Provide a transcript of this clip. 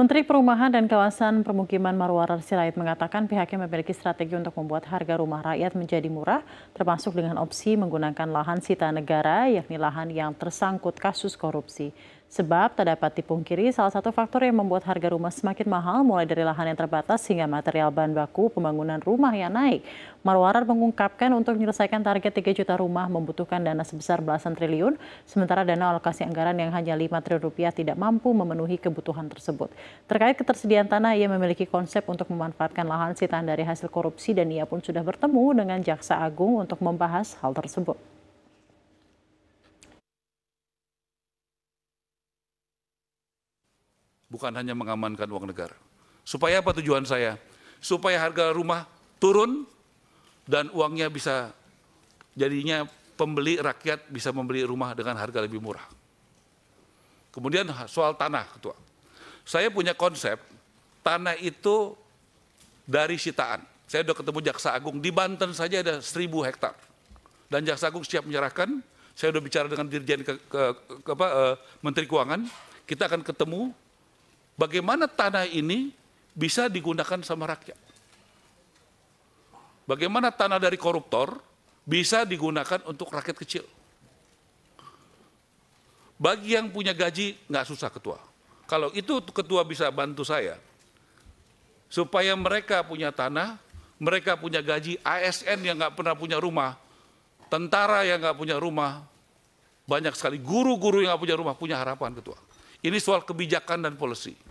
Menteri Perumahan dan Kawasan Permukiman Marwara Sirait mengatakan pihaknya memiliki strategi untuk membuat harga rumah rakyat menjadi murah, termasuk dengan opsi menggunakan lahan sita negara, yakni lahan yang tersangkut kasus korupsi. Sebab tak dapat dipungkiri salah satu faktor yang membuat harga rumah semakin mahal mulai dari lahan yang terbatas hingga material bahan baku pembangunan rumah yang naik. Marwarar mengungkapkan untuk menyelesaikan target 3 juta rumah membutuhkan dana sebesar belasan triliun, sementara dana alokasi anggaran yang hanya 5 triliun rupiah tidak mampu memenuhi kebutuhan tersebut. Terkait ketersediaan tanah, ia memiliki konsep untuk memanfaatkan lahan sitaan dari hasil korupsi dan ia pun sudah bertemu dengan Jaksa Agung untuk membahas hal tersebut. bukan hanya mengamankan uang negara. Supaya apa tujuan saya? Supaya harga rumah turun dan uangnya bisa jadinya pembeli rakyat bisa membeli rumah dengan harga lebih murah. Kemudian soal tanah, Ketua. Saya punya konsep tanah itu dari sitaan. Saya sudah ketemu Jaksa Agung di Banten saja ada seribu hektar. Dan Jaksa Agung siap menyerahkan. Saya sudah bicara dengan Dirjen ke, ke, ke apa, eh, Menteri Keuangan. Kita akan ketemu Bagaimana tanah ini bisa digunakan sama rakyat? Bagaimana tanah dari koruptor bisa digunakan untuk rakyat kecil? Bagi yang punya gaji, nggak susah ketua. Kalau itu ketua bisa bantu saya, supaya mereka punya tanah, mereka punya gaji, ASN yang nggak pernah punya rumah, tentara yang nggak punya rumah, banyak sekali guru-guru yang nggak punya rumah punya harapan ketua. Ini soal kebijakan dan polisi.